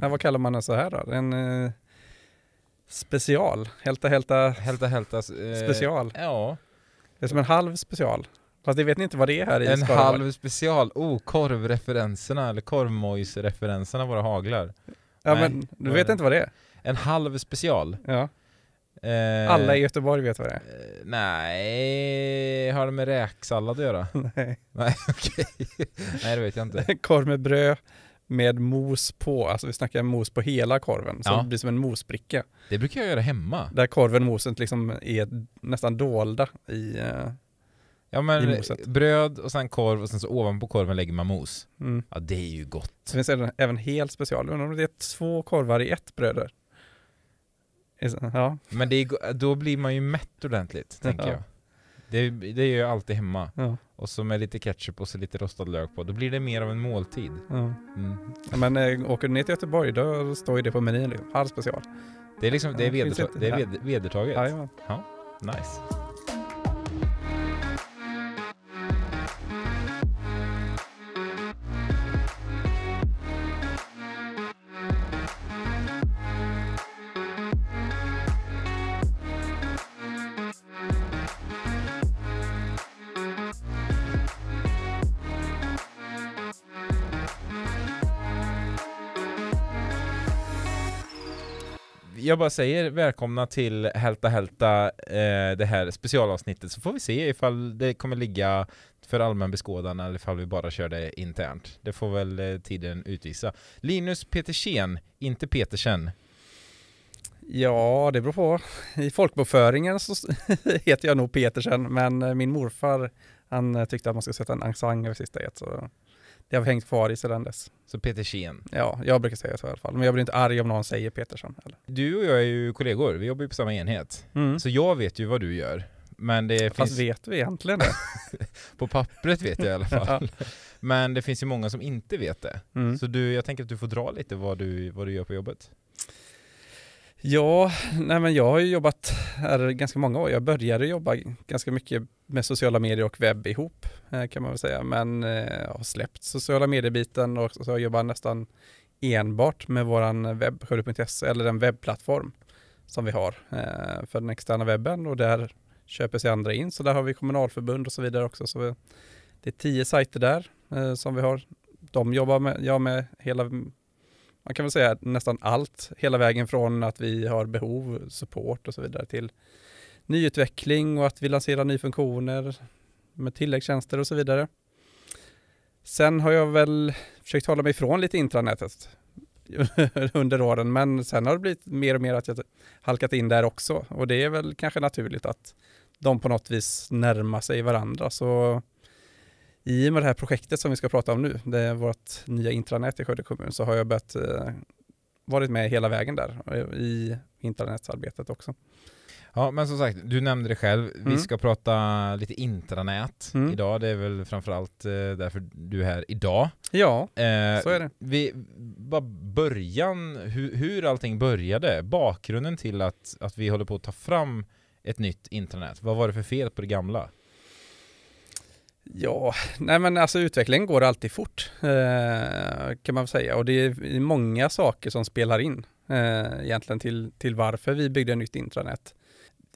Ja, vad kallar man den så här då? En eh, special? Hälta hälta, hälta, hälta eh, special? Ja. Det är som en halv special. Fast det vet ni inte vad det är här i En Skaraborg. halv special. Oh, korvreferenserna eller korvmojsreferenserna våra haglar. Ja Nej, men du vet det? inte vad det är? En halv special? Ja. Eh, Alla i Göteborg vet vad det är. Eh, nej, har det med räksallad att göra? Nej. Nej okej. Okay. Nej det vet jag inte. Korv med bröd, med mos på, alltså vi snackar mos på hela korven, så ja. det blir som en mosbricka. Det brukar jag göra hemma. Där korven och moset liksom är nästan dolda i, ja, men i moset. Bröd och sen korv och sen så ovanpå korven lägger man mos. Mm. Ja det är ju gott. Det finns även, helt special, undrar om det är två korvar i ett bröd där. Ja. Men är, då blir man ju mätt ordentligt, tänker ja. jag. Det, det är ju alltid hemma. Ja och så med lite ketchup och så lite rostad lök på. Då blir det mer av en måltid. Ja. Mm. men eh, åker du ner till Göteborg då står ju det på menyn Halv special. Det är liksom, det är, vederta det är vedertaget? Ja, nice. jag bara säger välkomna till Hälta Hälta, eh, det här specialavsnittet, så får vi se ifall det kommer ligga för allmän beskådan eller ifall vi bara kör det internt. Det får väl eh, tiden utvisa. Linus Petersen, inte Petersen. Ja, det beror på. I folkbokföringen så heter jag nog Petersen, men eh, min morfar han eh, tyckte att man skulle sätta en accent över sista ett, så det har hängt kvar i sedan dess. Så Peter Sheen? Ja, jag brukar säga så i alla fall. Men jag blir inte arg om någon säger Petersson. Eller? Du och jag är ju kollegor, vi jobbar ju på samma enhet. Mm. Så jag vet ju vad du gör. Men det Fast finns... vet vi egentligen det? på pappret vet jag i alla fall. ja. Men det finns ju många som inte vet det. Mm. Så du, jag tänker att du får dra lite vad du, vad du gör på jobbet. Ja, nej men jag har ju jobbat här ganska många år. Jag började jobba ganska mycket med sociala medier och webb ihop eh, kan man väl säga. Men eh, jag har släppt sociala medier-biten och så har jag jobbat nästan enbart med vår webb, eller den webbplattform som vi har eh, för den externa webben och där köper sig andra in. Så där har vi kommunalförbund och så vidare också. Så det är tio sajter där som vi har. De jobbar med, jag med hela man kan väl säga nästan allt, hela vägen från att vi har behov, support och så vidare till nyutveckling och att vi lanserar nya funktioner med tilläggstjänster och så vidare. Sen har jag väl försökt hålla mig ifrån lite intranätet under åren, men sen har det blivit mer och mer att jag halkat in där också och det är väl kanske naturligt att de på något vis närmar sig varandra. Så i och med det här projektet som vi ska prata om nu, det är vårt nya intranät i Skövde kommun, så har jag börjat, eh, varit med hela vägen där eh, i intranätsarbetet också. Ja, men som sagt, du nämnde det själv. Vi mm. ska prata lite intranät mm. idag. Det är väl framförallt eh, därför du är här idag. Ja, eh, så är det. Vi, bara början, hur, hur allting började, bakgrunden till att, att vi håller på att ta fram ett nytt intranät. Vad var det för fel på det gamla? Ja, nej men alltså utvecklingen går alltid fort eh, kan man säga och det är många saker som spelar in eh, egentligen till, till varför vi byggde nytt intranät.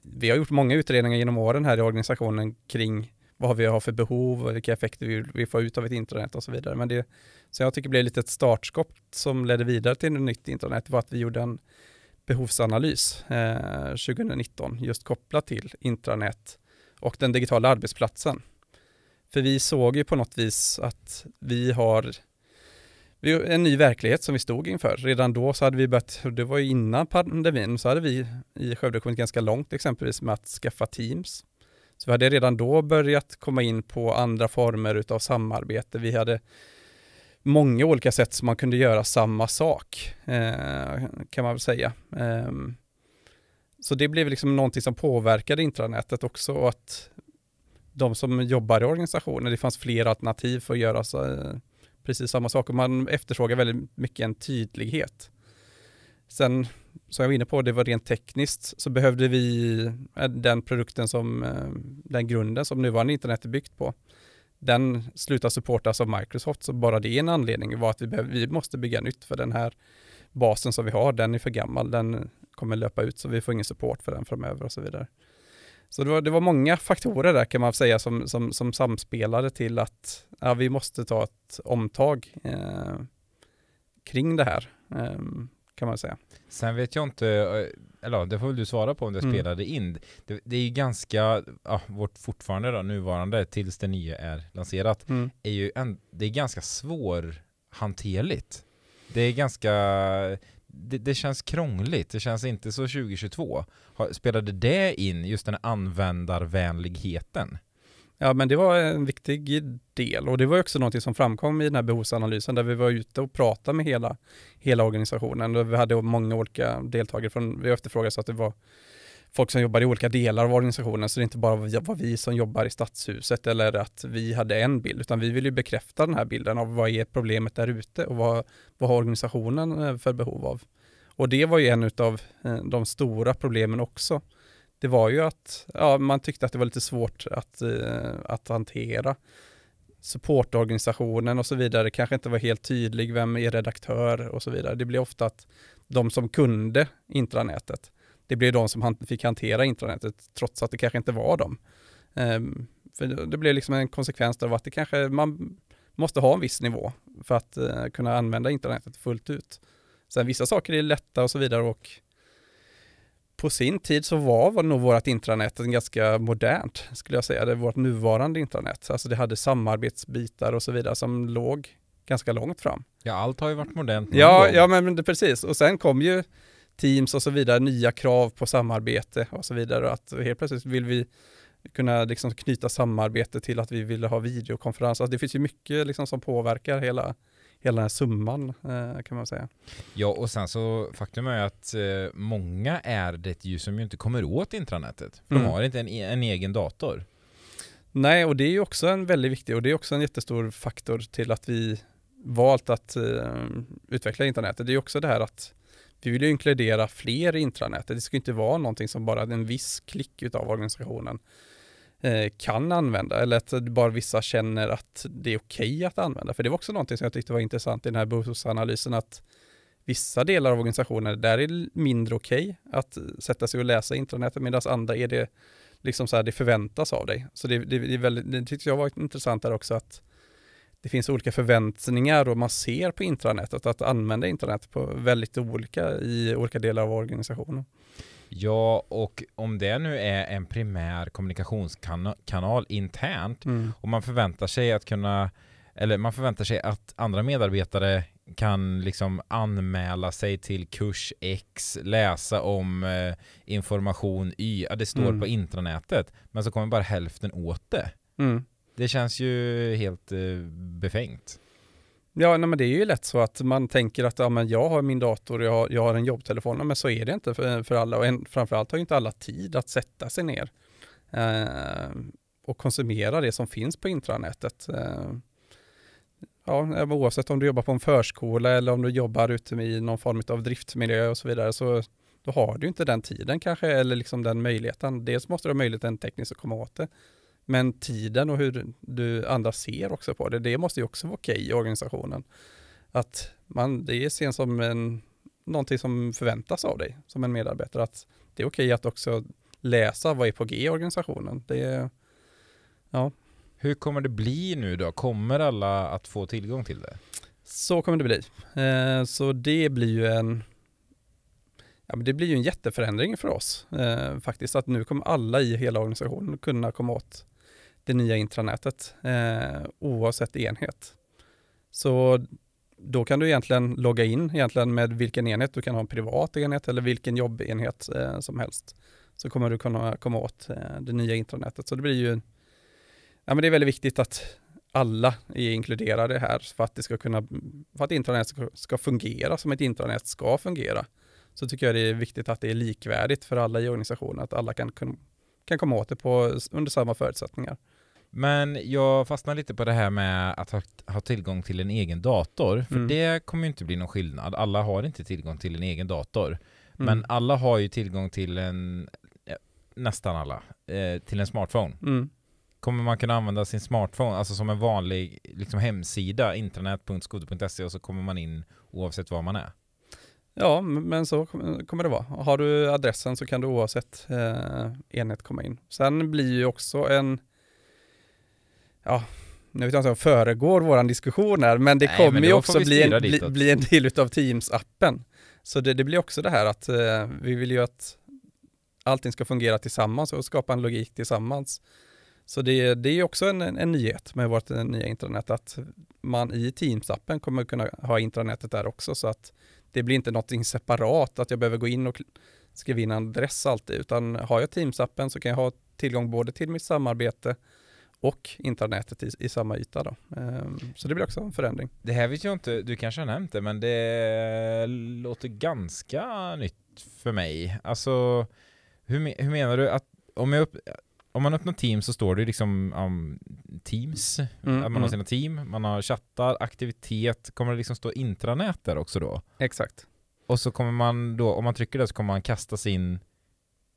Vi har gjort många utredningar genom åren här i organisationen kring vad vi har för behov, och vilka effekter vi vill få ut av ett intranät och så vidare. Men det som jag tycker blev lite ett startskott som ledde vidare till ett nytt intranät var att vi gjorde en behovsanalys eh, 2019 just kopplat till intranät och den digitala arbetsplatsen. För vi såg ju på något vis att vi har en ny verklighet som vi stod inför. Redan då så hade vi börjat, det var ju innan pandemin, så hade vi i Skövde kommit ganska långt exempelvis med att skaffa Teams. Så vi hade redan då börjat komma in på andra former av samarbete. Vi hade många olika sätt som man kunde göra samma sak, eh, kan man väl säga. Ehm, så det blev liksom någonting som påverkade intranätet också och att de som jobbar i organisationen. det fanns fler alternativ för att göra så, eh, precis samma sak. Och man efterfrågar väldigt mycket en tydlighet. Sen, som jag var inne på, det var rent tekniskt, så behövde vi eh, den produkten som, eh, den grunden som nuvarande internet är byggt på, den slutar supportas av Microsoft, så bara det är en anledning var att vi, behöver, vi måste bygga nytt för den här basen som vi har, den är för gammal, den kommer löpa ut, så vi får ingen support för den framöver och så vidare. Så det var, det var många faktorer där kan man säga som, som, som samspelade till att ja, vi måste ta ett omtag eh, kring det här. Eh, kan man säga. Sen vet jag inte, eh, eller det får väl du svara på om det mm. spelade in. Det, det är ju ganska, ah, vårt fortfarande då, nuvarande tills det nya är lanserat, mm. är ju en, det är ganska svårhanterligt. Det är ganska, det, det, känns krångligt, det känns inte så 2022. Spelade det in, just den användarvänligheten? Ja, men det var en viktig del och det var också något som framkom i den här behovsanalysen där vi var ute och pratade med hela, hela organisationen. Och vi hade många olika deltagare från, vi efterfrågade så att det var folk som jobbar i olika delar av organisationen, så det är inte bara var vi som jobbar i stadshuset eller att vi hade en bild, utan vi vill ju bekräfta den här bilden av vad är problemet där ute och vad, vad har organisationen eh, för behov av. Och det var ju en av eh, de stora problemen också. Det var ju att ja, man tyckte att det var lite svårt att, eh, att hantera supportorganisationen och så vidare kanske inte var helt tydlig, vem är redaktör och så vidare. Det blir ofta att de som kunde intranätet det blev de som fick hantera intranätet trots att det kanske inte var dem. Ehm, för det blev liksom en konsekvens av att det kanske man måste ha en viss nivå för att eh, kunna använda intranätet fullt ut. Sen vissa saker är lätta och så vidare och på sin tid så var nog vårt intranät ganska modernt, skulle jag säga. Det vårt nuvarande intranät. Alltså det hade samarbetsbitar och så vidare som låg ganska långt fram. Ja, allt har ju varit modernt. Ja, ja men, men det, precis. Och sen kom ju Teams och så vidare, nya krav på samarbete och så vidare. Att helt plötsligt vill vi kunna liksom knyta samarbete till att vi vill ha videokonferens. Alltså det finns ju mycket liksom som påverkar hela, hela den här summan eh, kan man säga. Ja, och sen så faktum är att eh, många är det ju som ju inte kommer åt intranätet. De mm. har inte en, e-, en egen dator. Nej, och det är ju också en väldigt viktig och det är också en jättestor faktor till att vi valt att uh, utveckla intranätet. Det är ju också det här att vi vill ju inkludera fler i intranätet. Det ska inte vara någonting som bara en viss klick av organisationen eh, kan använda eller att bara vissa känner att det är okej okay att använda. För det var också någonting som jag tyckte var intressant i den här behovsanalysen att vissa delar av organisationen, där är det mindre okej okay att sätta sig och läsa intranätet medan andra är det liksom så här, det förväntas av dig. Så det, det, det, väldigt, det tyckte jag var intressant där också att det finns olika förväntningar och man ser på intranätet att använda intranät på väldigt olika i olika delar av organisationen. Ja, och om det nu är en primär kommunikationskanal internt mm. och man förväntar sig att kunna, eller man förväntar sig att andra medarbetare kan liksom anmäla sig till kurs X, läsa om eh, information Y, ja, det står mm. på intranätet, men så kommer bara hälften åt det. Mm. Det känns ju helt eh, befängt. Ja, nej, men det är ju lätt så att man tänker att ja, men jag har min dator, jag har, jag har en jobbtelefon, men så är det inte för, för alla och en, framförallt har inte alla tid att sätta sig ner eh, och konsumera det som finns på intranätet. Eh, ja, oavsett om du jobbar på en förskola eller om du jobbar ute i någon form av driftmiljö och så vidare, så då har du inte den tiden kanske, eller liksom den möjligheten. Dels måste du ha möjligheten tekniskt att komma åt det, men tiden och hur du andra ser också på det, det måste ju också vara okej i organisationen. Att man, det sen som en, någonting som förväntas av dig som en medarbetare, att det är okej att också läsa vad är på g i organisationen. Det, ja. Hur kommer det bli nu då? Kommer alla att få tillgång till det? Så kommer det bli. Eh, så det blir ju en Ja, men det blir ju en jätteförändring för oss eh, faktiskt, att nu kommer alla i hela organisationen kunna komma åt det nya intranätet eh, oavsett enhet. Så då kan du egentligen logga in egentligen med vilken enhet, du kan ha en privat enhet eller vilken jobbenhet eh, som helst. Så kommer du kunna komma åt eh, det nya intranätet. Så det blir ju, ja men det är väldigt viktigt att alla är inkluderade här för att det ska kunna, för att intranät ska, ska fungera som ett intranät ska fungera. Så tycker jag det är viktigt att det är likvärdigt för alla i organisationen, att alla kan, kan, komma åt det på, under samma förutsättningar. Men jag fastnar lite på det här med att ha, ha tillgång till en egen dator. För mm. det kommer ju inte bli någon skillnad. Alla har inte tillgång till en egen dator. Mm. Men alla har ju tillgång till en, nästan alla, eh, till en smartphone. Mm. Kommer man kunna använda sin smartphone, alltså som en vanlig liksom, hemsida, internet.skoter.se och så kommer man in oavsett var man är? Ja, men så kommer det vara. Har du adressen så kan du oavsett eh, enhet komma in. Sen blir ju också en ja, nu vet jag inte om jag föregår våran diskussion här, men det Nej, kommer men ju också bli en, bli, en, del av Teams-appen. Så det, det, blir också det här att eh, vi vill ju att allting ska fungera tillsammans och skapa en logik tillsammans. Så det, det är också en, en, en, nyhet med vårt eh, nya intranät, att man i Teams-appen kommer kunna ha intranätet där också, så att det blir inte någonting separat, att jag behöver gå in och skriva in en adress alltid, utan har jag Teams-appen så kan jag ha tillgång både till mitt samarbete och intranätet i, i samma yta. Då. Ehm, så det blir också en förändring. Det här vet jag inte, du kanske har nämnt det, men det låter ganska nytt för mig. Alltså, hur, hur menar du att om jag upp, om man öppnar Teams så står det liksom um, Teams, mm, man har mm. sina team, man har chattar, aktivitet, kommer det liksom stå intranät där också då? Exakt. Och så kommer man då, om man trycker där så kommer man kasta sin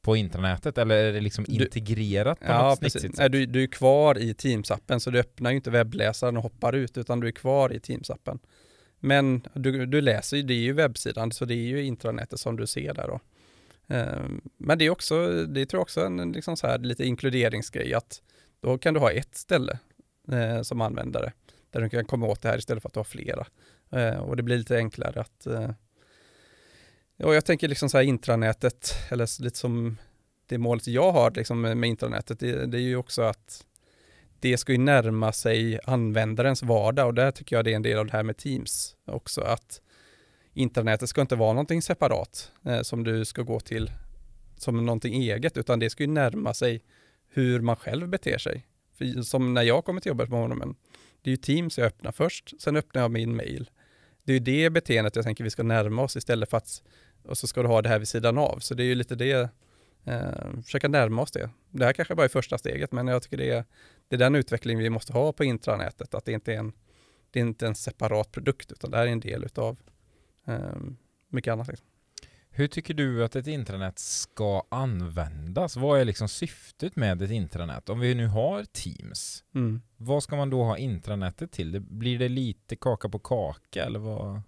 på intranätet eller är det liksom du, integrerat på ja, något precis. du, du, är kvar i Teams-appen så du öppnar ju inte webbläsaren och hoppar ut utan du är kvar i Teams-appen. Men du, du läser ju, det är ju webbsidan så det är ju intranätet som du ser där då. Um, men det är också, det tror jag också en liksom så här lite inkluderingsgrej att då kan du ha ett ställe eh, som användare där du kan komma åt det här istället för att ha flera. Eh, och det blir lite enklare att eh, och jag tänker liksom så här intranätet, eller lite som det målet jag har liksom med intranätet, det, det är ju också att det ska ju närma sig användarens vardag och där tycker jag det är en del av det här med Teams också, att intranätet ska inte vara någonting separat eh, som du ska gå till som någonting eget, utan det ska ju närma sig hur man själv beter sig. För som när jag kommer till jobbet på morgonen, det är ju Teams jag öppnar först, sen öppnar jag min mail. Det är ju det beteendet jag tänker vi ska närma oss istället för att och så ska du ha det här vid sidan av. Så det är ju lite det, eh, försöka närma oss det. Det här kanske bara är första steget, men jag tycker det är, det är den utveckling vi måste ha på intranätet, att det inte är en, det är inte en separat produkt, utan det här är en del av eh, mycket annat. Liksom. Hur tycker du att ett intranät ska användas? Vad är liksom syftet med ett intranät? Om vi nu har Teams, mm. vad ska man då ha intranätet till? Blir det lite kaka på kaka eller vad?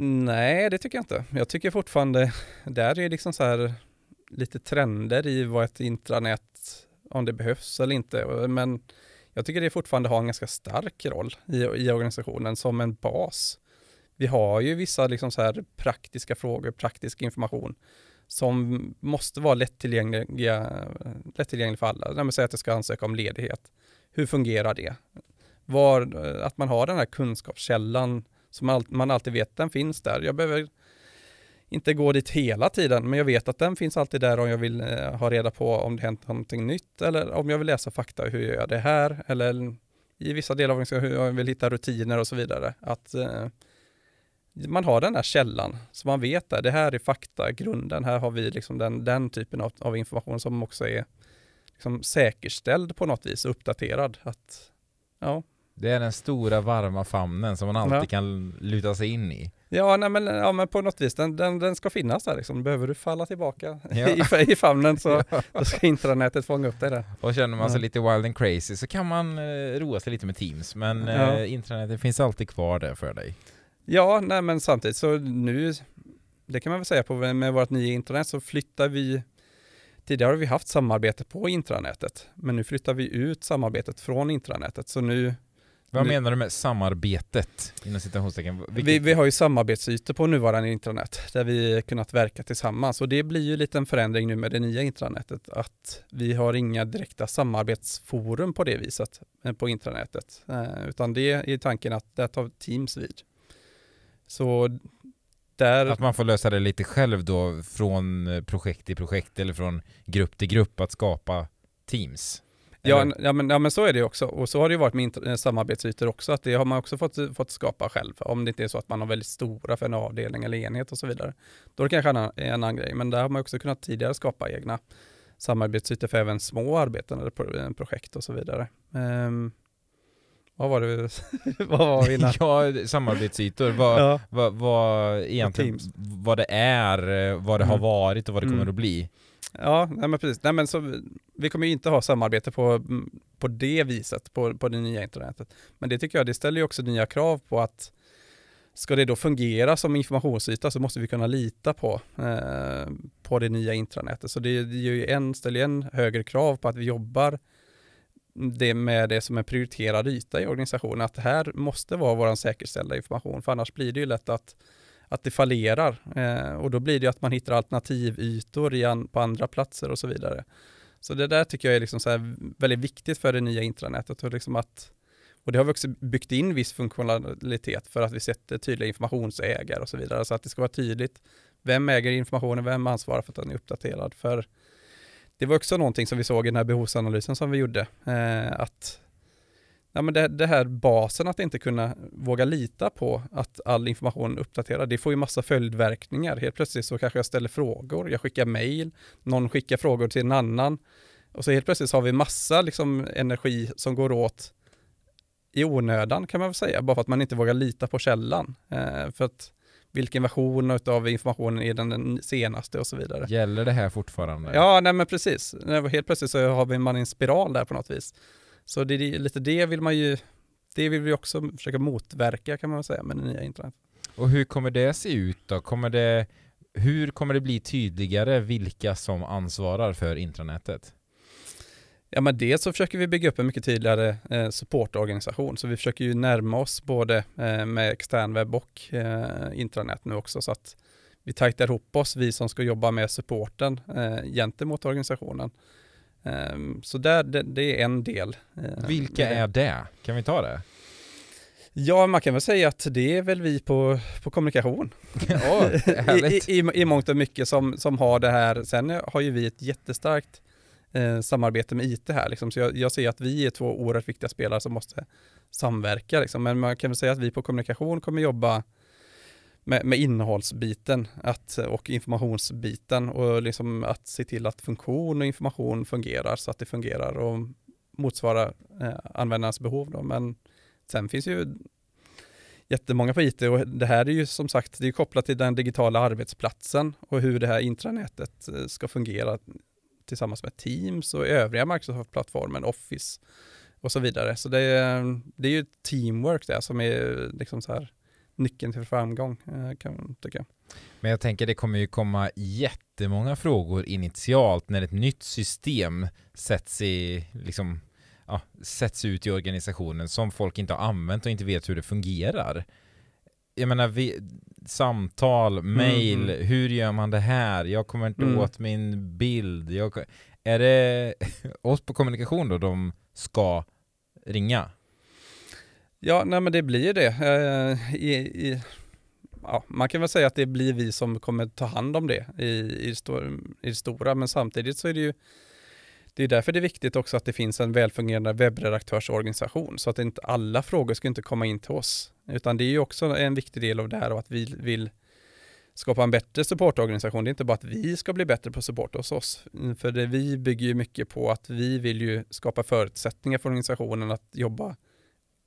Nej, det tycker jag inte. Jag tycker fortfarande, där är liksom så här lite trender i vad ett intranät, om det behövs eller inte. Men jag tycker det fortfarande har en ganska stark roll i, i organisationen som en bas. Vi har ju vissa liksom så här praktiska frågor, praktisk information som måste vara lättillgängliga, lättillgänglig för alla. När man säger att jag ska ansöka om ledighet, hur fungerar det? Var, att man har den här kunskapskällan som man alltid vet den finns där. Jag behöver inte gå dit hela tiden, men jag vet att den finns alltid där om jag vill eh, ha reda på om det hänt någonting nytt eller om jag vill läsa fakta, hur gör jag det här? Eller i vissa delar av organisationen, hur jag vill hitta rutiner och så vidare. Att eh, man har den här källan, så man vet att det här är fakta, grunden, här har vi liksom den, den typen av, av information som också är liksom säkerställd på något vis, uppdaterad. Att, ja, det är den stora varma famnen som man alltid ja. kan luta sig in i. Ja, nej, men, ja, men på något vis, den, den, den ska finnas där liksom. Behöver du falla tillbaka ja. i, i famnen så ja. ska intranätet fånga upp dig där. Och känner man sig lite wild and crazy så kan man eh, roa sig lite med Teams, men eh, intranätet finns alltid kvar där för dig. Ja, nej, men samtidigt så nu, det kan man väl säga på, med vårt nya intranät så flyttar vi Tidigare har vi haft samarbete på intranätet, men nu flyttar vi ut samarbetet från intranätet. Så nu vad nu, menar du med samarbetet? Inom citationstecken? Vilket... Vi, vi har ju samarbetsytor på nuvarande intranät där vi kunnat verka tillsammans och det blir ju en liten förändring nu med det nya intranätet att vi har inga direkta samarbetsforum på det viset eh, på intranätet eh, utan det är tanken att där tar Teams vid. Så där... Att man får lösa det lite själv då från eh, projekt till projekt eller från grupp till grupp att skapa Teams? Ja, ja, men, ja, men så är det ju också. Och så har det ju varit med eh, samarbetsytor också, att det har man också fått, fått skapa själv. Om det inte är så att man har väldigt stora för en avdelning eller enhet och så vidare. Då är det kanske en annan, en annan grej, men där har man också kunnat tidigare skapa egna samarbetsytor för även små arbeten eller eh, projekt och så vidare. Um, vad var det vad var vi innan? ja, samarbetsytor, vad, ja. vad, vad, egentligen, vad det är, eh, vad det mm. har varit och vad det kommer mm. att bli. Ja, nej men precis. Nej men så, vi kommer ju inte ha samarbete på, mm, på det viset, på, på det nya internetet. Men det tycker jag, det ställer ju också nya krav på att ska det då fungera som informationsyta så måste vi kunna lita på, eh, på det nya intranätet. Så det, det ju en, ställer en högre krav på att vi jobbar det med det som en prioriterad yta i organisationen, att det här måste vara vår säkerställda information, för annars blir det ju lätt att att det fallerar. Eh, och då blir det att man hittar alternativytor igen på andra platser och så vidare. Så det där tycker jag är liksom så väldigt viktigt för det nya intranätet. Och, liksom att, och det har vi också byggt in viss funktionalitet för att vi sätter tydliga informationsägare och så vidare. Så att det ska vara tydligt vem äger informationen, vem ansvarar för att den är uppdaterad. För det var också någonting som vi såg i den här behovsanalysen som vi gjorde. Eh, att ja, men det, det, här basen att inte kunna våga lita på att all information uppdaterar, det får ju massa följdverkningar. Helt plötsligt så kanske jag ställer frågor, jag skickar mejl, någon skickar frågor till en annan. Och så helt plötsligt så har vi massa liksom, energi som går åt i onödan kan man väl säga, bara för att man inte vågar lita på källan. Eh, för att vilken version av informationen är den senaste och så vidare. Gäller det här fortfarande? Ja, nej men precis. Helt plötsligt så har man en spiral där på något vis. Så det, det, lite det vill man ju, det vill vi också försöka motverka kan man säga med det nya internet. Och hur kommer det se ut då? Kommer det, hur kommer det bli tydligare vilka som ansvarar för intranätet? Ja, men dels så försöker vi bygga upp en mycket tydligare eh, supportorganisation, så vi försöker ju närma oss både eh, med externwebb och eh, intranät nu också, så att vi tajtar ihop oss, vi som ska jobba med supporten eh, gentemot organisationen. Ehm, så där, det, det är en del. Ehm, Vilka är det? Kan vi ta det? Ja, man kan väl säga att det är väl vi på, på kommunikation. Ja, I, i, i, mångt och mycket som, som har det här. Sen har ju vi ett jättestarkt eh, samarbete med IT här, liksom. så jag, jag ser att vi är två oerhört viktiga spelare som måste samverka. Liksom. Men man kan väl säga att vi på kommunikation kommer jobba med, med innehållsbiten att, och informationsbiten och liksom att se till att funktion och information fungerar så att det fungerar och motsvarar eh, användarens behov. Då. Men sen finns ju jättemånga på IT och det här är ju som sagt det är kopplat till den digitala arbetsplatsen och hur det här intranätet eh, ska fungera tillsammans med Teams och övriga Microsoft-plattformen, Office och så vidare. Så det är, det är ju teamwork där som är liksom så här nyckeln till framgång eh, kan man tycka. Men jag tänker det kommer ju komma jättemånga frågor initialt när ett nytt system sätts i liksom ja, sätts ut i organisationen som folk inte har använt och inte vet hur det fungerar. Jag menar, vi, samtal, mm, mail, mm. hur gör man det här? Jag kommer inte mm. åt min bild. Jag, är det oss på kommunikation då de ska ringa? Ja, nej men det blir ju det. Eh, i, i, ja, man kan väl säga att det blir vi som kommer ta hand om det i, i, stor, i det stora, men samtidigt så är det ju det är därför det är viktigt också att det finns en välfungerande webbredaktörsorganisation så att inte alla frågor ska inte komma in till oss. Utan det är ju också en viktig del av det här och att vi vill skapa en bättre supportorganisation. Det är inte bara att vi ska bli bättre på support hos oss. För det vi bygger ju mycket på att vi vill ju skapa förutsättningar för organisationen att jobba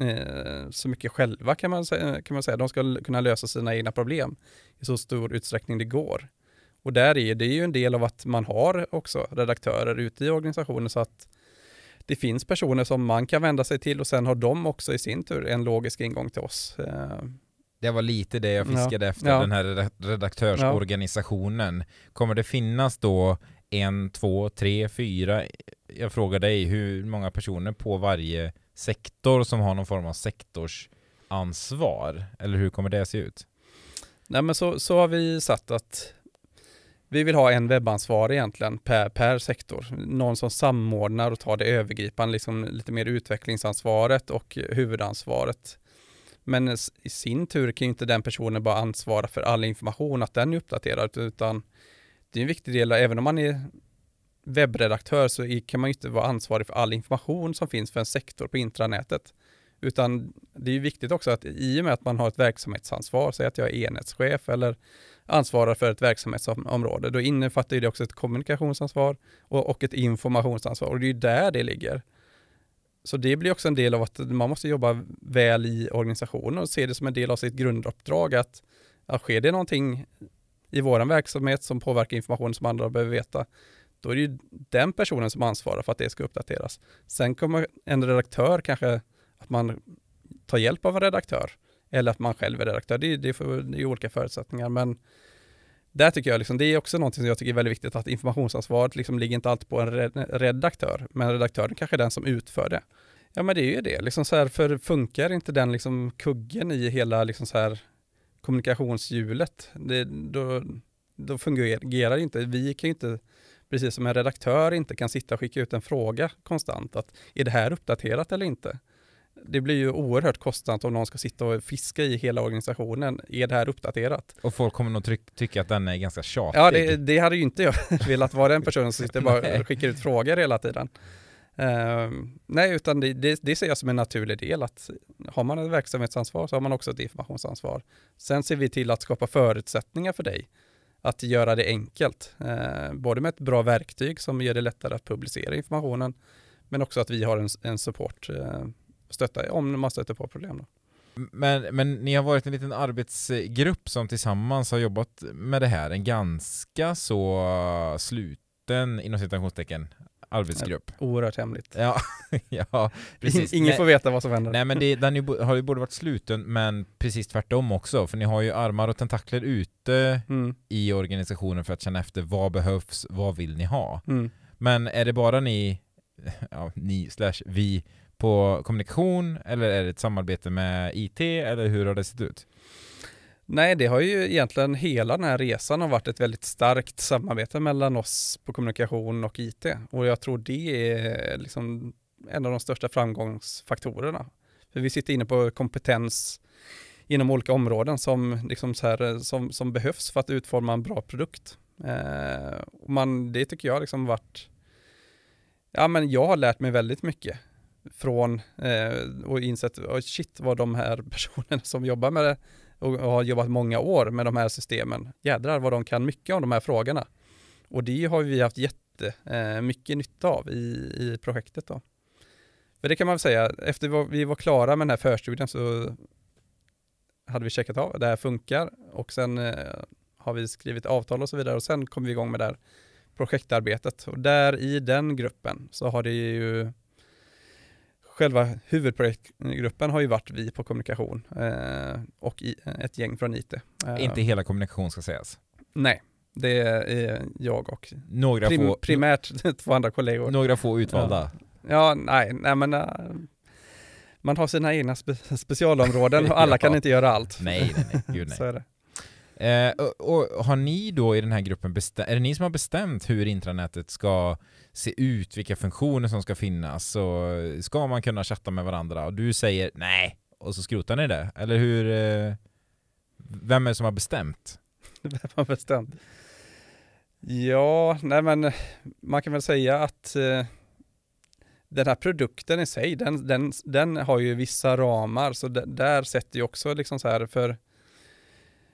Eh, så mycket själva kan man, säga, kan man säga. De ska kunna lösa sina egna problem i så stor utsträckning det går. Och där är det ju en del av att man har också redaktörer ute i organisationen så att det finns personer som man kan vända sig till och sen har de också i sin tur en logisk ingång till oss. Eh, det var lite det jag fiskade ja. efter, ja. den här redaktörsorganisationen. Kommer det finnas då en, två, tre, fyra, jag frågar dig, hur många personer på varje sektor som har någon form av sektorsansvar? Eller hur kommer det se ut? Nej, men så, så har vi satt att vi vill ha en webbansvarig egentligen per, per sektor. Någon som samordnar och tar det övergripande, liksom lite mer utvecklingsansvaret och huvudansvaret. Men i sin tur kan ju inte den personen bara ansvara för all information, att den är uppdaterad, utan det är en viktig del, även om man är webbredaktör så kan man ju inte vara ansvarig för all information som finns för en sektor på intranätet. Utan det är ju viktigt också att i och med att man har ett verksamhetsansvar, säg att jag är enhetschef eller ansvarar för ett verksamhetsområde, då innefattar det också ett kommunikationsansvar och, ett informationsansvar. Och det är ju där det ligger. Så det blir också en del av att man måste jobba väl i organisationen och se det som en del av sitt grunduppdrag att, att sker det någonting i vår verksamhet som påverkar information som andra behöver veta, då är det ju den personen som ansvarar för att det ska uppdateras. Sen kommer en redaktör kanske, att man tar hjälp av en redaktör eller att man själv är redaktör. Det, det, för, det är olika förutsättningar, men där tycker jag liksom, det är också något som jag tycker är väldigt viktigt, att informationsansvaret liksom ligger inte alltid på en redaktör, men redaktören kanske är den som utför det. Ja, men det är ju det, liksom så här, för funkar inte den liksom kuggen i hela liksom så här kommunikationshjulet, det, då, då fungerar det inte. Vi kan ju inte Precis som en redaktör inte kan sitta och skicka ut en fråga konstant, att är det här uppdaterat eller inte? Det blir ju oerhört kostsamt om någon ska sitta och fiska i hela organisationen. Är det här uppdaterat? Och folk kommer nog tryck, tycka att den är ganska tjatig. Ja, det, det hade ju inte jag velat vara den personen som sitter bara och skickar ut frågor hela tiden. Uh, nej, utan det, det, det, ser jag som en naturlig del att har man ett verksamhetsansvar så har man också ett informationsansvar. Sen ser vi till att skapa förutsättningar för dig att göra det enkelt. Eh, både med ett bra verktyg som gör det lättare att publicera informationen, men också att vi har en, en support, eh, stötta, om man stöter på problem. Då. Men, men ni har varit en liten arbetsgrupp som tillsammans har jobbat med det här, en ganska så sluten inom citationstecken arbetsgrupp. Oerhört hemligt. Ja, ja precis. ingen får veta vad som händer. Nej men det, den ju, har ju både varit sluten men precis tvärtom också, för ni har ju armar och tentakler ute mm. i organisationen för att känna efter vad behövs, vad vill ni ha? Mm. Men är det bara ni, ja, ni slash vi på kommunikation eller är det ett samarbete med IT eller hur har det sett ut? Nej, det har ju egentligen hela den här resan har varit ett väldigt starkt samarbete mellan oss på kommunikation och IT. Och jag tror det är liksom en av de största framgångsfaktorerna. För vi sitter inne på kompetens inom olika områden som, liksom här, som, som behövs för att utforma en bra produkt. Eh, man, det tycker jag liksom varit, ja men jag har lärt mig väldigt mycket från eh, och insett, oh shit vad de här personerna som jobbar med det och, har jobbat många år med de här systemen. Jädrar vad de kan mycket om de här frågorna. Och det har vi haft jättemycket eh, nytta av i, i projektet. Då. För det kan man väl säga, efter vi var klara med den här förstudien så hade vi checkat av, det här funkar och sen eh, har vi skrivit avtal och så vidare och sen kom vi igång med det här projektarbetet och där i den gruppen så har det ju själva huvudprojektgruppen har ju varit vi på kommunikation eh, och i, eh, ett gäng från IT. Eh, inte hela kommunikation ska sägas. Nej, det är jag och några prim, få, primärt två andra kollegor. Några få utvalda. Ja, ja nej, nej men uh, man har sina egna spe, specialområden och alla kan inte göra allt. Nej, nej, nej, gud nej. Så är det. Eh, och, och, har ni då i den här gruppen, är det ni som har bestämt hur intranätet ska se ut, vilka funktioner som ska finnas och ska man kunna chatta med varandra och du säger nej och så skrotar ni det? Eller hur? Eh, vem är det som har bestämt? vem har bestämt? Ja, nej men man kan väl säga att eh, den här produkten i sig, den, den, den har ju vissa ramar, så där sätter ju också liksom så här för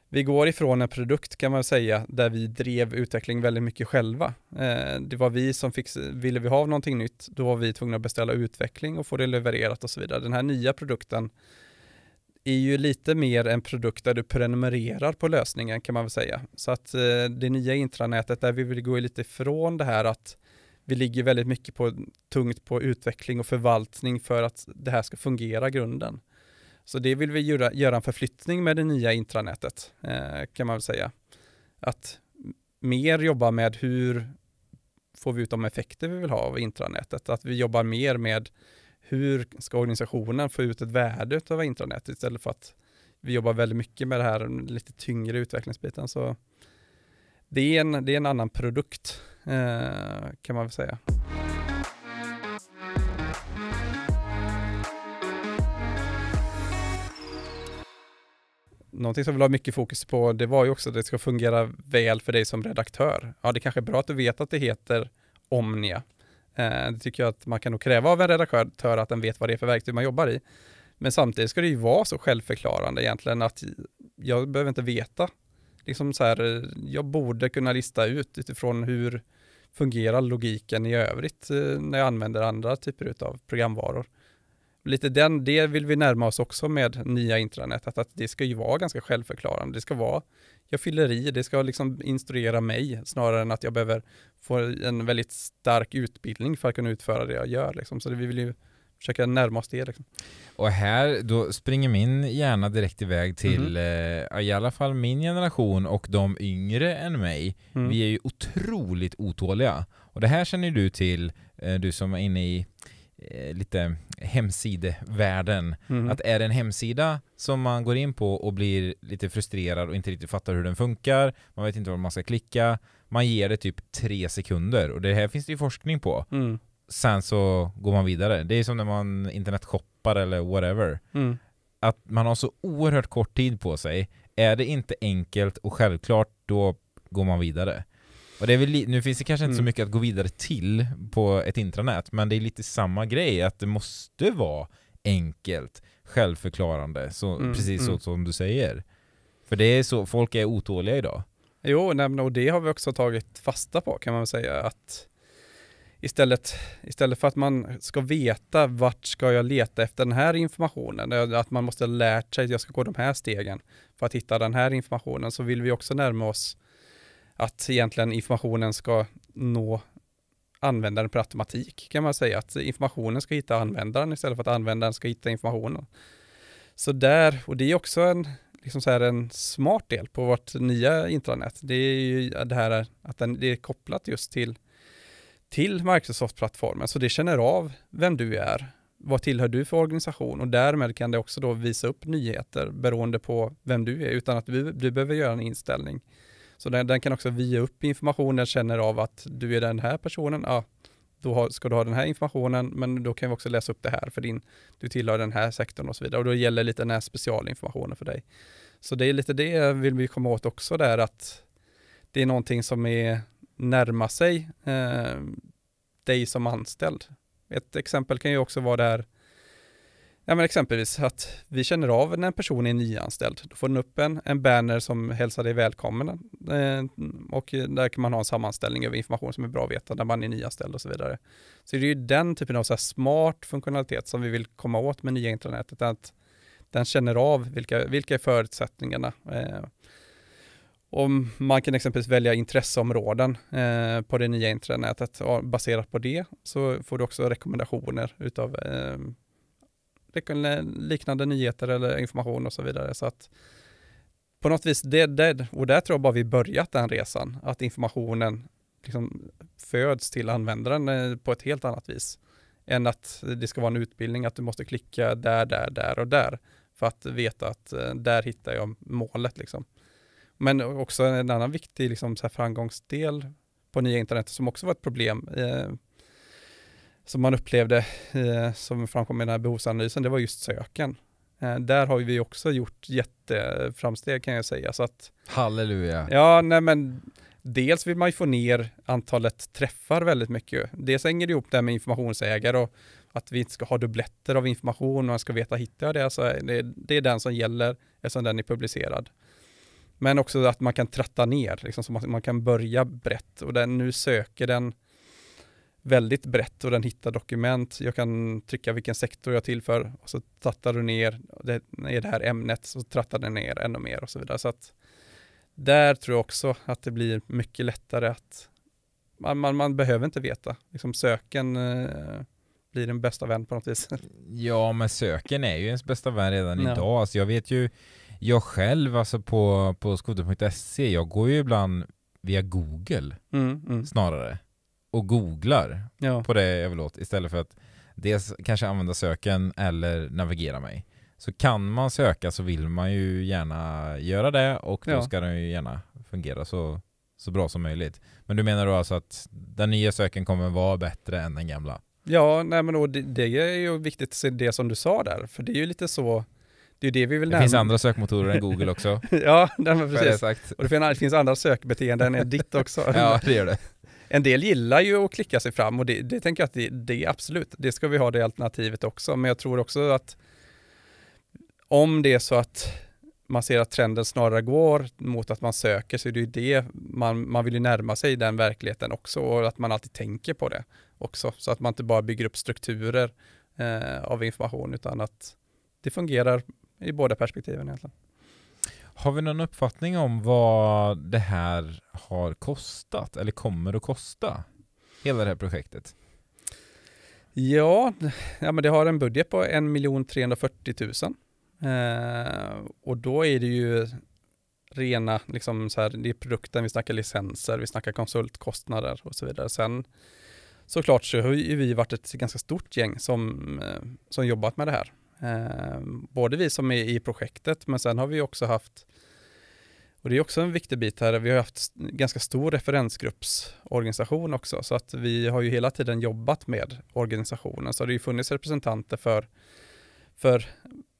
vi går ifrån en produkt kan man säga där vi drev utveckling väldigt mycket själva. Eh, det var vi som fick, ville vi ha någonting nytt, då var vi tvungna att beställa utveckling och få det levererat och så vidare. Den här nya produkten är ju lite mer en produkt där du prenumererar på lösningen kan man väl säga. Så att eh, det nya intranätet där vi vill gå lite ifrån det här att vi ligger väldigt mycket på, tungt på utveckling och förvaltning för att det här ska fungera grunden. Så det vill vi göra, göra en förflyttning med det nya intranätet, eh, kan man väl säga. Att mer jobba med hur får vi ut de effekter vi vill ha av intranätet? Att vi jobbar mer med hur ska organisationen få ut ett värde av intranätet istället för att vi jobbar väldigt mycket med det här lite tyngre utvecklingsbiten. Så det är en, det är en annan produkt eh, kan man väl säga. någonting som vi la mycket fokus på, det var ju också att det ska fungera väl för dig som redaktör. Ja, det kanske är bra att du vet att det heter Omnia. Eh, det tycker jag att man kan nog kräva av en redaktör, att den vet vad det är för verktyg man jobbar i. Men samtidigt ska det ju vara så självförklarande egentligen att jag behöver inte veta. Liksom så här, jag borde kunna lista ut utifrån hur fungerar logiken i övrigt eh, när jag använder andra typer av programvaror lite den, det vill vi närma oss också med nya intranätet, att det ska ju vara ganska självförklarande. Det ska vara, jag fyller i, det ska liksom instruera mig snarare än att jag behöver få en väldigt stark utbildning för att kunna utföra det jag gör. Liksom. Så det, vi vill ju försöka närma oss det. Liksom. Och här, då springer min hjärna direkt iväg till mm. eh, i alla fall min generation och de yngre än mig. Mm. Vi är ju otroligt otåliga. Och det här känner du till, eh, du som är inne i eh, lite hemsidevärlden. Mm. Att är det en hemsida som man går in på och blir lite frustrerad och inte riktigt fattar hur den funkar, man vet inte var man ska klicka, man ger det typ tre sekunder och det här finns det ju forskning på. Mm. Sen så går man vidare. Det är som när man internetshoppar eller whatever. Mm. Att man har så oerhört kort tid på sig. Är det inte enkelt och självklart, då går man vidare. Och det är väl, nu finns det kanske inte mm. så mycket att gå vidare till på ett intranät, men det är lite samma grej, att det måste vara enkelt, självförklarande, så, mm, precis mm. så som du säger. För det är så, folk är otåliga idag. Jo, och det har vi också tagit fasta på kan man säga, att istället, istället för att man ska veta vart ska jag leta efter den här informationen, eh, att man måste ha lärt sig att jag ska gå de här stegen för att hitta den här informationen, så vill vi också närma oss att egentligen informationen ska nå användaren per automatik kan man säga, att informationen ska hitta användaren istället för att användaren ska hitta informationen. Så där, och det är också en, liksom så här en smart del på vårt nya intranät, det är ju det här att den, det är kopplat just till, till Microsoft-plattformen, så det känner av vem du är, vad tillhör du för organisation och därmed kan det också då visa upp nyheter beroende på vem du är utan att du, du behöver göra en inställning. Så den, den, kan också via upp informationen, känner av att du är den här personen, ja, då har, ska du ha den här informationen, men då kan vi också läsa upp det här för din, du tillhör den här sektorn och så vidare. Och då gäller lite den här specialinformationen för dig. Så det är lite det vill vi komma åt också där, att det är någonting som är närma sig eh, dig som anställd. Ett exempel kan ju också vara där Ja, men exempelvis att vi känner av när en person är nyanställd. Då får den upp en, en banner som hälsar dig välkommen eh, och där kan man ha en sammanställning över information som är bra att veta när man är nyanställd och så vidare. Så det är ju den typen av så smart funktionalitet som vi vill komma åt med nya intranätet, att den känner av vilka, vilka är förutsättningarna. Eh, och man kan exempelvis välja intresseområden eh, på det nya intranätet och baserat på det så får du också rekommendationer utav eh, liknande nyheter eller information och så vidare. Så att på något vis, det, det, och där tror jag bara vi börjat den resan, att informationen liksom föds till användaren eh, på ett helt annat vis än att det ska vara en utbildning, att du måste klicka där, där, där och där för att veta att eh, där hittar jag målet. Liksom. Men också en annan viktig liksom, framgångsdel på nya internet som också var ett problem eh, som man upplevde, eh, som framkom i den här behovsanalysen, det var just söken. Eh, där har vi också gjort jätteframsteg kan jag säga. Så att, Halleluja. Ja, nej men dels vill man ju få ner antalet träffar väldigt mycket. Dels hänger det ihop det med informationsägare och att vi inte ska ha dubbletter av information och man ska veta hittar jag det. Så det, det är den som gäller eftersom den är publicerad. Men också att man kan tratta ner, liksom, så man, man kan börja brett och den, nu söker den väldigt brett och den hittar dokument. Jag kan trycka vilken sektor jag tillför och så trattar du ner, det är det här ämnet, så trattar den ner ännu mer och så vidare. Så att där tror jag också att det blir mycket lättare att man, man, man behöver inte veta. Liksom söken eh, blir en bästa vän på något vis. Ja, men söken är ju ens bästa vän redan ja. idag. Alltså jag vet ju, jag själv alltså på, på skoter.se, jag går ju ibland via Google mm, mm. snarare och googlar ja. på det jag vill åt istället för att dels kanske använda söken eller navigera mig. Så kan man söka så vill man ju gärna göra det och då ja. ska den ju gärna fungera så, så bra som möjligt. Men du menar då alltså att den nya söken kommer vara bättre än den gamla? Ja, nej men då, det, det är ju viktigt att se det som du sa där, för det är ju lite så det, det, det finns andra sökmotorer än Google också. ja, precis. Och det finns andra sökbeteenden än ditt också. ja, det gör det en del gillar ju att klicka sig fram och det, det tänker jag att det, är absolut, det ska vi ha det alternativet också. Men jag tror också att om det är så att man ser att trenden snarare går mot att man söker, så är det ju det man, man vill ju närma sig den verkligheten också och att man alltid tänker på det också. Så att man inte bara bygger upp strukturer eh, av information utan att det fungerar i båda perspektiven egentligen. Har vi någon uppfattning om vad det här har kostat eller kommer att kosta? Hela det här projektet? Ja, ja men det har en budget på 1 340 000. Eh, och då är det ju rena, liksom så här, det är produkten, vi snackar licenser, vi snackar konsultkostnader och så vidare. Sen såklart så har vi varit ett ganska stort gäng som, eh, som jobbat med det här. Eh, både vi som är i projektet, men sen har vi också haft och det är också en viktig bit här, vi har haft ganska stor referensgruppsorganisation också, så att vi har ju hela tiden jobbat med organisationen, så det har ju funnits representanter för, för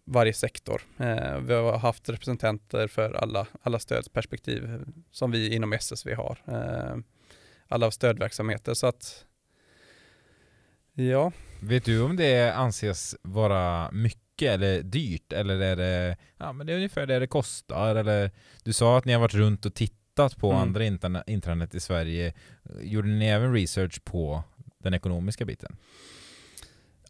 varje sektor. Eh, vi har haft representanter för alla, alla stödperspektiv som vi inom SSV har, eh, alla stödverksamheter, så att Ja. Vet du om det anses vara mycket eller dyrt eller är det, ja men det är ungefär det det kostar eller du sa att ni har varit runt och tittat på mm. andra internet, i Sverige. Gjorde ni även research på den ekonomiska biten?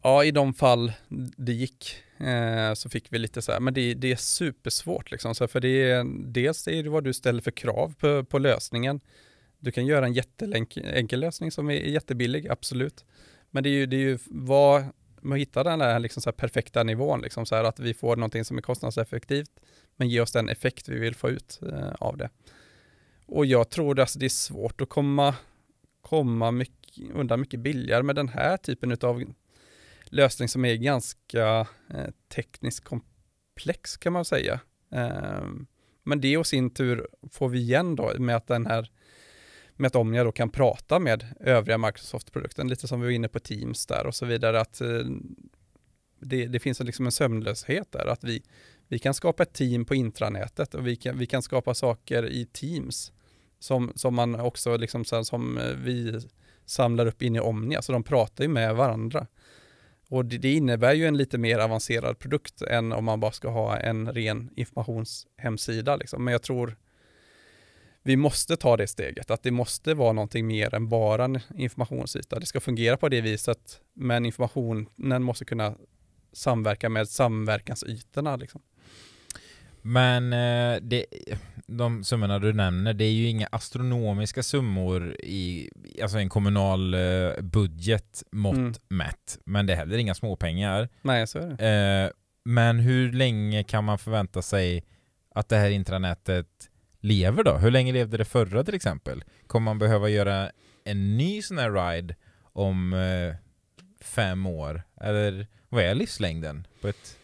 Ja, i de fall det gick eh, så fick vi lite så här, men det, det är supersvårt liksom. Så för det är, dels är det vad du ställer för krav på, på lösningen. Du kan göra en jätteenkel lösning som är jättebillig, absolut. Men det är ju, det är ju vad man hittar den där, liksom så perfekta nivån, liksom så att vi får någonting som är kostnadseffektivt, men ger oss den effekt vi vill få ut eh, av det. Och jag tror att det är svårt att komma, komma mycket, undan mycket billigare med den här typen av lösning som är ganska eh, tekniskt komplex kan man säga. Eh, men det och sin tur får vi igen då med att den här med att Omnia då kan prata med övriga Microsoft-produkten, lite som vi var inne på Teams där och så vidare, att eh, det, det finns liksom en sömnlöshet där, att vi, vi kan skapa ett team på intranätet och vi kan, vi kan skapa saker i Teams som, som man också liksom sen, som eh, vi samlar upp in i Omnia, så de pratar ju med varandra. Och det, det, innebär ju en lite mer avancerad produkt än om man bara ska ha en ren informationshemsida. Liksom. Men jag tror vi måste ta det steget, att det måste vara någonting mer än bara en informationsyta. Det ska fungera på det viset, men informationen måste kunna samverka med samverkansytorna. Liksom. Men eh, det, de summorna du nämner, det är ju inga astronomiska summor i alltså en kommunal eh, budget mått mm. mätt. Men det är heller inga småpengar. Nej, så är det. Eh, men hur länge kan man förvänta sig att det här intranätet lever då? Hur länge levde det förra till exempel? Kommer man behöva göra en ny sån här ride om eh, fem år? Eller vad är livslängden på ett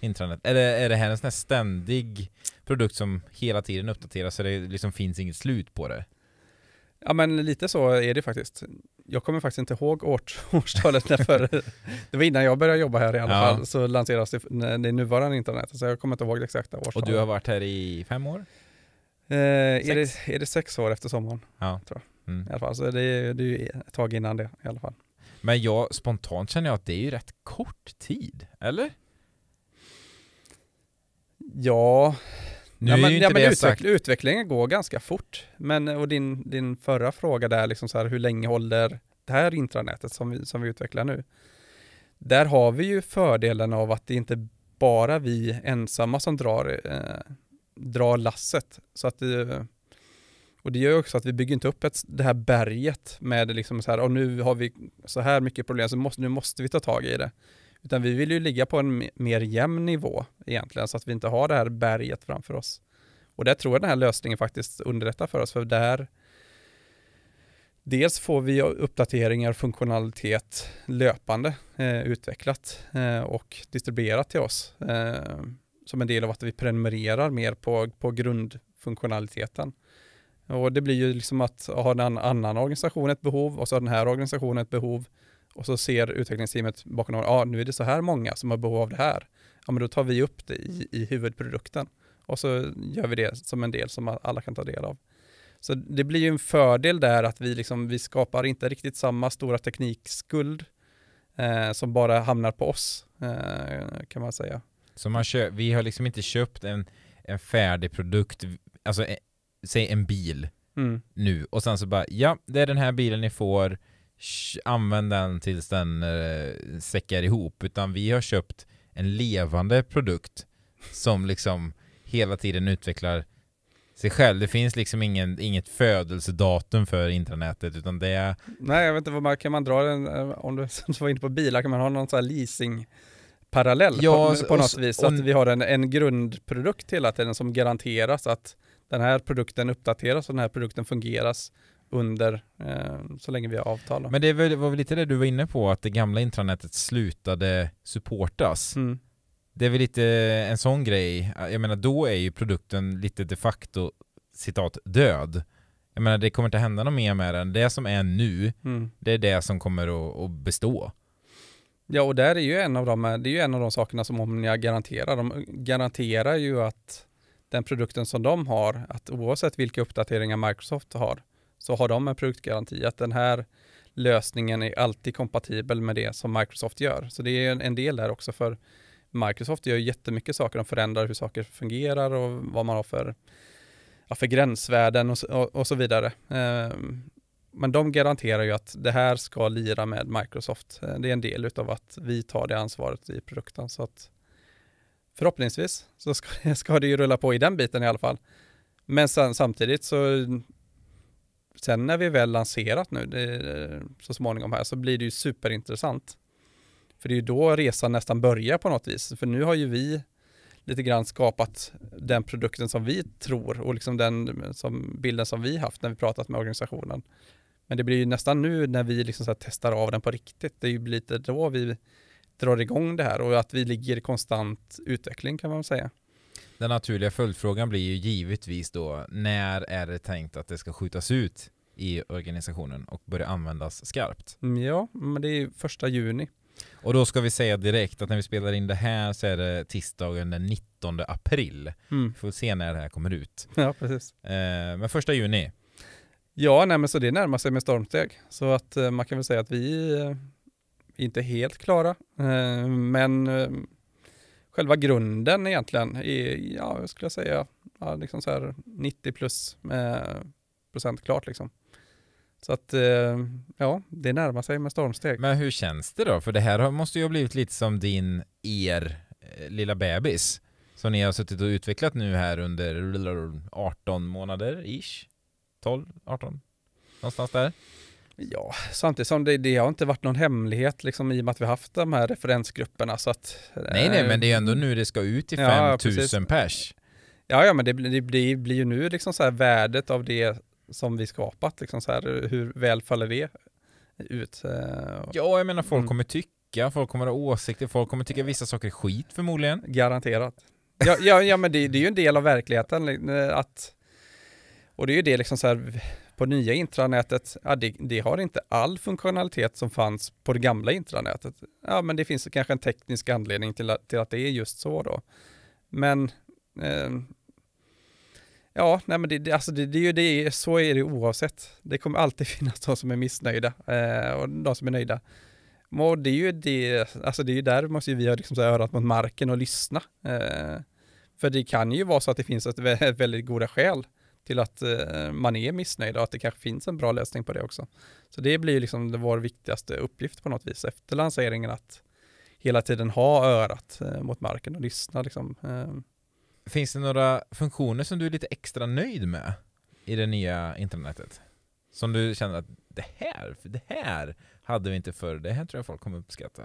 intranät? Eller är det här en sån här ständig produkt som hela tiden uppdateras så det liksom finns inget slut på det? Ja men lite så är det faktiskt. Jag kommer faktiskt inte ihåg års, årstalet när förr, det var innan jag började jobba här i alla ja. fall, så lanserades det, det nuvarande internet. Så jag kommer inte ihåg det exakta årstalet. Och du har varit här i fem år? Eh, är, det, är det sex år efter sommaren? Ja. Tror jag. Mm. I alla fall, så det är, det är ju ett tag innan det i alla fall. Men jag, spontant känner jag att det är ju rätt kort tid, eller? Ja, nu ja, men, ja, men utveckl utvecklingen går ganska fort. Men, och din, din förra fråga där, liksom så här, hur länge håller det här intranätet som vi, som vi utvecklar nu? Där har vi ju fördelen av att det inte bara vi ensamma som drar eh, dra lasset. Så att det, och det gör också att vi bygger inte upp ett, det här berget med liksom så här, och nu har vi så här mycket problem, så måste, nu måste vi ta tag i det. Utan vi vill ju ligga på en mer jämn nivå egentligen, så att vi inte har det här berget framför oss. Och där tror jag den här lösningen faktiskt underlättar för oss, för där Dels får vi uppdateringar, och funktionalitet löpande eh, utvecklat eh, och distribuerat till oss. Eh, som en del av att vi prenumererar mer på, på grundfunktionaliteten. Och det blir ju liksom att ha en annan organisation ett behov och så har den här organisationen ett behov och så ser utvecklingsteamet bakom ja nu är det så här många som har behov av det här. Ja, men då tar vi upp det i, i huvudprodukten och så gör vi det som en del som alla kan ta del av. Så det blir ju en fördel där att vi, liksom, vi skapar inte riktigt samma stora teknikskuld eh, som bara hamnar på oss, eh, kan man säga. Så man kö- vi har liksom inte köpt en, en färdig produkt, alltså en, eh, säg en bil mm. nu och sen så bara ja, det är den här bilen ni får, använd den tills den eh, säckar ihop, utan vi har köpt en levande produkt som liksom hela tiden utvecklar sig själv. Det finns liksom ingen, inget födelsedatum för intranätet utan det är... Nej, jag vet inte, vad man, kan man dra den, eh, om du som var inne på bilar, kan man ha någon sån här leasing parallell ja, på, på något vis. Så att vi har en, en grundprodukt hela tiden som garanteras att den här produkten uppdateras och den här produkten fungeras under eh, så länge vi har avtal. Då. Men det var väl lite det du var inne på, att det gamla intranätet slutade supportas. Mm. Det är väl lite en sån grej, jag menar då är ju produkten lite de facto citat död. Jag menar det kommer inte hända något mer med den, det som är nu, mm. det är det som kommer att, att bestå. Ja, och där är ju en av de, det är ju en av de sakerna som Omnia garanterar. De garanterar ju att den produkten som de har, att oavsett vilka uppdateringar Microsoft har, så har de en produktgaranti att den här lösningen är alltid kompatibel med det som Microsoft gör. Så det är en, del där också för Microsoft gör jättemycket saker. De förändrar hur saker fungerar och vad man har för, ja, för gränsvärden och, och, och så vidare. Ehm, men de garanterar ju att det här ska lira med Microsoft. Eh, det är en del av att vi tar det ansvaret i produkten. Så att förhoppningsvis så ska det, ska det ju rulla på i den biten i alla fall. Men sen, samtidigt så sen när vi väl lanserat nu det, eh, så småningom här så blir det ju superintressant. För det är ju då resan nästan börjar på något vis. För nu har ju vi lite grann skapat den produkten som vi tror och liksom den eh, som bilden som vi haft när vi pratat med organisationen. Men det blir ju nästan nu när vi liksom så testar av den på riktigt, det är ju lite då vi drar igång det här och att vi ligger i konstant utveckling kan man säga. Den naturliga följdfrågan blir ju givetvis då, när är det tänkt att det ska skjutas ut i organisationen och börja användas skarpt? Mm, ja, men det är första juni. Och då ska vi säga direkt att när vi spelar in det här så är det tisdagen den 19 april. Mm. Vi får se när det här kommer ut. Ja, precis. Eh, men första juni Ja, nej, men så det närmar sig med stormsteg. Så att eh, man kan väl säga att vi eh, är inte helt klara, eh, men själva grunden egentligen är, ja, jag skulle säga, ja, liksom så här 90 plus procent klart liksom. Så att, ja, det närmar sig med stormsteg. Men hur känns det då? För det här måste ju ha blivit lite som din, er, lilla bebis som ni har suttit och utvecklat nu här under 18 månader ish. 12, 18? Någonstans där? Ja, samtidigt som det, det har inte varit någon hemlighet liksom i och med att vi haft de här referensgrupperna så att... Nej, nej, eh, men det är ändå nu det ska ut till ja, 5000 ja, pers. Ja, ja, men det, det, det, blir ju nu liksom så här värdet av det som vi skapat, liksom så här, hur väl faller det ut? Eh, ja, jag menar folk mm. kommer tycka, folk kommer ha åsikter, folk kommer tycka vissa saker är skit förmodligen. Garanterat. Ja, ja, ja men det, det är ju en del av verkligheten, eh, att och det är ju det liksom så här, på nya intranätet, ja, det, det, har inte all funktionalitet som fanns på det gamla intranätet. Ja, men det finns kanske en teknisk anledning till att, till att det är just så då. Men eh, ja, nej men det, det, alltså det, det, är ju det, så är det oavsett. Det kommer alltid finnas de som är missnöjda eh, och de som är nöjda. Och det är ju det, alltså det är ju där måste ju vi ha liksom så här örat mot marken och lyssna. Eh, för det kan ju vara så att det finns ett väldigt goda skäl till att eh, man är missnöjd och att det kanske finns en bra lösning på det också. Så det blir liksom vår viktigaste uppgift på något vis efter lanseringen att hela tiden ha örat eh, mot marken och lyssna. Liksom. Ehm. Finns det några funktioner som du är lite extra nöjd med i det nya intranätet? Som du känner att det här, det här hade vi inte förr, det här tror jag folk kommer uppskatta?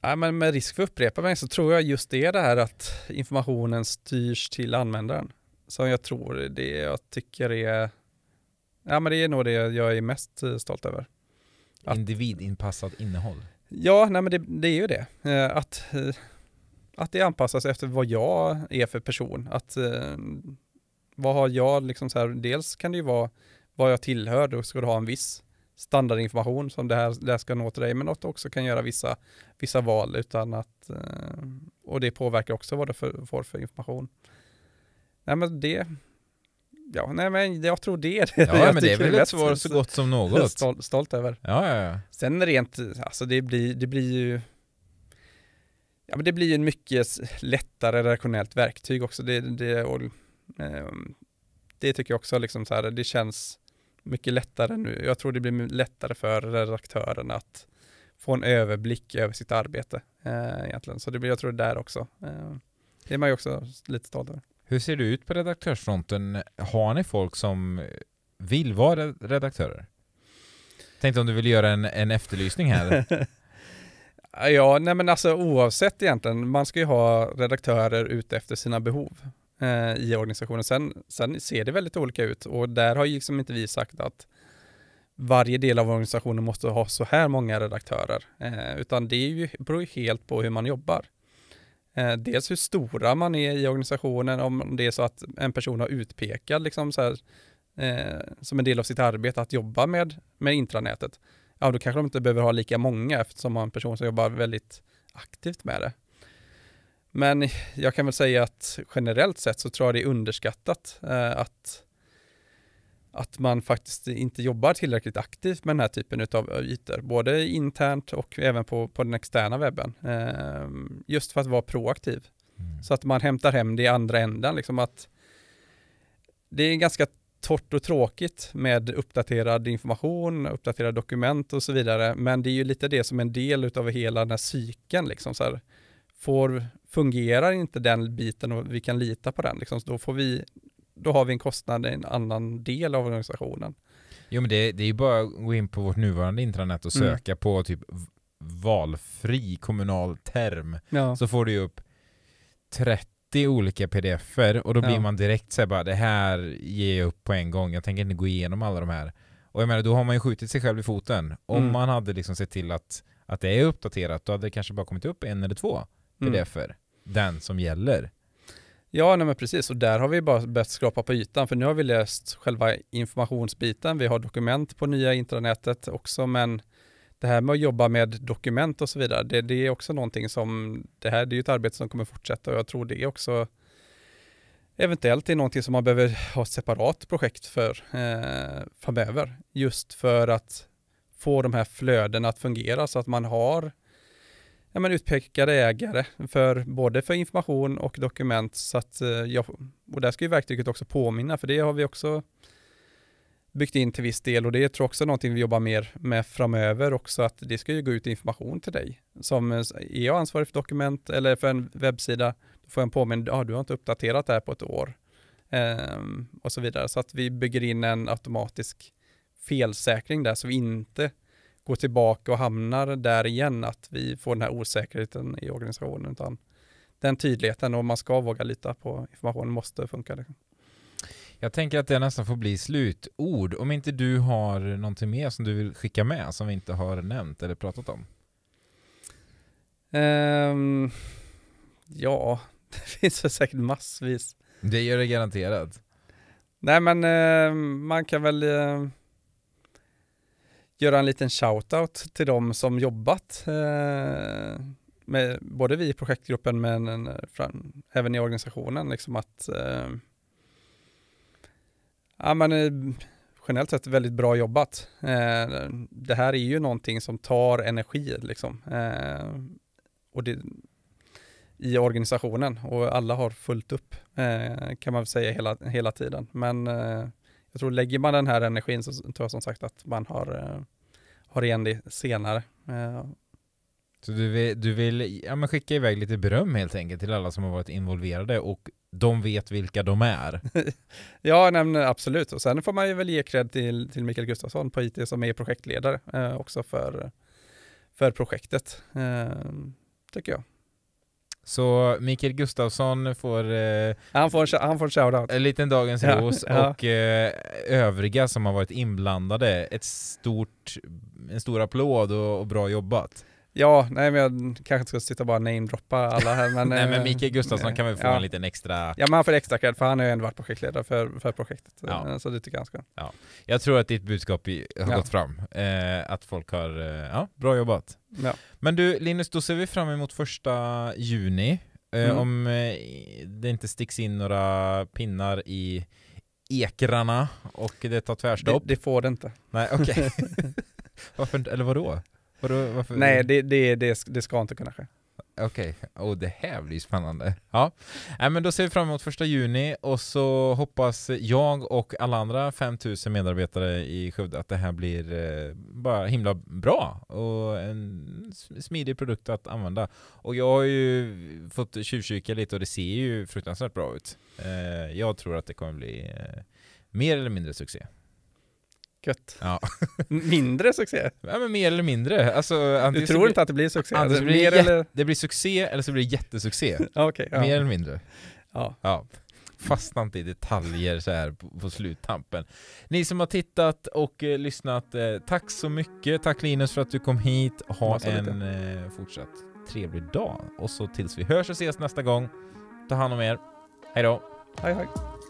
Ja, men med risk för att upprepa mig så tror jag just det det här att informationen styrs till användaren som jag tror det jag tycker är, ja men det är nog det jag är mest eh, stolt över. Att, Individinpassat innehåll? Ja, nej men det, det är ju det. Eh, att, eh, att det anpassas efter vad jag är för person. Att vad har jag liksom så här, dels kan det ju vara vad jag tillhör, då ska du ha en viss standardinformation som det här, det här ska nå till dig, men att du också kan göra vissa, vissa val utan att, och det påverkar också vad du får för information. Nej men det, ja nej men jag tror det Ja men det är väl ett svar så gott som något. Stolt, stolt över. Ja, ja, ja. Sen rent, alltså det blir, det blir ju, ja men det blir ju en mycket lättare redaktionellt verktyg också. Det, det, och, ehm, det tycker jag också liksom så här, det känns mycket lättare nu. Jag tror det blir lättare för redaktörerna att få en överblick över sitt arbete eh, egentligen. Så det blir, jag tror det där också. Eh, det är man ju också lite stolt över. Hur ser det ut på redaktörsfronten? Har ni folk som vill vara redaktörer? Tänkte om du vill göra en, en efterlysning här. ja, nej men alltså oavsett egentligen, man ska ju ha redaktörer ute efter sina behov eh, i organisationen. Sen, sen ser det väldigt olika ut och där har ju liksom inte vi sagt att varje del av organisationen måste ha så här många redaktörer, eh, utan det är ju, beror ju helt på hur man jobbar. Eh, dels hur stora man är i organisationen, om det är så att en person har utpekat liksom så här, eh, som en del av sitt arbete att jobba med, med intranätet, ja då kanske de inte behöver ha lika många eftersom man en person som jobbar väldigt aktivt med det. Men jag kan väl säga att generellt sett så tror jag det är underskattat eh, att att man faktiskt inte jobbar tillräckligt aktivt med den här typen av eh, ytor, både internt och även på, på den externa webben. Ehm, just för att vara proaktiv. Mm. Så att man hämtar hem det i andra änden. Liksom att det är ganska torrt och tråkigt med uppdaterad information, uppdaterade dokument och så vidare. Men det är ju lite det som en del av hela den här cykeln. Liksom, så här. Får, fungerar inte den biten och vi kan lita på den, liksom, så då får vi då har vi en kostnad i en annan del av organisationen. Jo men det, det är ju bara att gå in på vårt nuvarande intranät och mm. söka mm. på typ valfri kommunal term ja. så får du ju upp 30 olika pdf-er och då blir ja. man direkt såhär bara det här ger jag upp på en gång, jag tänker inte gå igenom alla de här. Och jag menar då har man ju skjutit sig själv i foten. Om mm. man hade liksom sett till att, att det är uppdaterat då hade det kanske bara kommit upp en eller två pdf-er. Mm. Den som gäller. Ja, nej men precis. Och där har vi bara börjat skrapa på ytan, för nu har vi läst själva informationsbiten. Vi har dokument på nya intranätet också, men det här med att jobba med dokument och så vidare, det, det är också någonting som, det här det är ett arbete som kommer fortsätta och jag tror det är också eventuellt är någonting som man behöver ha ett separat projekt för eh, framöver. Just för att få de här flödena att fungera så att man har ja, men utpekade ägare för både för information och dokument. Så att, eh, ja, och där ska ju verktyget också påminna, för det har vi också byggt in till viss del och det tror jag också någonting vi jobbar mer med framöver också att det ska ju gå ut information till dig. Som eh, är jag ansvarig för dokument eller för en webbsida, då får jag en påminnelse, ah, du har inte uppdaterat det här på ett år ehm, och så vidare. Så att vi bygger in en automatisk felsäkring där så vi inte går tillbaka och hamnar där igen, att vi får den här osäkerheten i organisationen, utan den tydligheten och man ska våga lita på informationen, måste funka. Liksom. Jag tänker att det nästan får bli slutord, om inte du har någonting mer som du vill skicka med, som vi inte har nämnt eller pratat om? Um, ja, det finns väl säkert massvis. Det gör det garanterat. Nej men eh, man kan väl eh, göra en liten shout-out till de som jobbat eh, med både vi i projektgruppen men en, eh, fram, även i organisationen. Liksom att, eh, ja, men, eh, generellt sett väldigt bra jobbat. Eh, det här är ju någonting som tar energi liksom. Eh, och det, i organisationen och alla har fullt upp kan man säga hela, hela tiden. Men jag tror lägger man den här energin så tror jag som sagt att man har, eh, har igen det senare. Eh, så du vill, du vill ja, men skicka iväg lite beröm helt enkelt till alla som har varit involverade och de vet vilka de är. ja, nej, absolut. Och sen får man ju väl ge cred till, till Mikael Gustafsson på IT som är projektledare eh, också för, för projektet, eh, tycker jag. Så Mikael Gustafsson får... Eh, han får, han får shoutout. En liten dagens ja, ros ja. och eh, övriga som har varit inblandade, ett stort, en stor applåd och, och bra jobbat. Ja, nej men jag kanske inte ska sitta och bara namedroppa alla här men... nej men eh, Mikael Gustafsson nej, eh, kan väl få ja. en liten extra... Ja men han får extra cred för han har ju ändå varit projektledare för, för projektet. Ja. Eh, så det tycker jag han ska. Ja. Jag tror att ditt budskap har ja. gått fram. Eh, att folk har, eh, ja, bra jobbat. Ja. Men du Linus, då ser vi fram emot första juni. Eh, mm. Om det inte sticks in några pinnar i ekrarna och det tar tvärstopp. Det, det får det inte. Nej okej. Okay. Varför Eller vadå? Vadå, Nej, det, det, det, det ska inte kunna ske. Okej, okay. oh, det här blir spännande. Ja. Äh, men då ser vi fram emot första juni och så hoppas jag och alla andra 5000 medarbetare i Skövde att det här blir eh, bara himla bra och en smidig produkt att använda. Och jag har ju fått tjuvkika lite och det ser ju fruktansvärt bra ut. Eh, jag tror att det kommer bli eh, mer eller mindre succé. Gött. Ja. mindre succé? Ja, men mer eller mindre. Alltså, du tror inte att det blir succé? det, blir eller... det blir succé eller så blir det jättesuccé. okay, ja. Mer eller mindre. Ja. ja. Fastna inte i detaljer så här på, på sluttampen. Ni som har tittat och eh, lyssnat, eh, tack så mycket. Tack Linus för att du kom hit. Ha en eh, fortsatt trevlig dag. Och så tills vi hörs och ses nästa gång. Ta hand om er. Hej då. Hej hej.